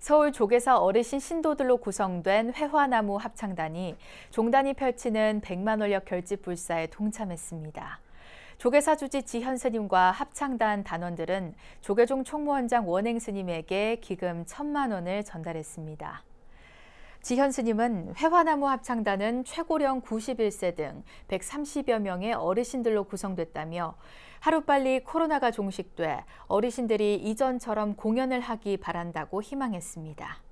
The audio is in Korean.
서울 조계사 어르신 신도들로 구성된 회화나무 합창단이 종단이 펼치는 백만원력 결집 불사에 동참했습니다. 조계사 주지 지현 스님과 합창단 단원들은 조계종 총무원장 원행 스님에게 기금 천만 원을 전달했습니다. 지현 스님은 회화나무 합창단은 최고령 91세 등 130여 명의 어르신들로 구성됐다며 하루빨리 코로나가 종식돼 어르신들이 이전처럼 공연을 하기 바란다고 희망했습니다.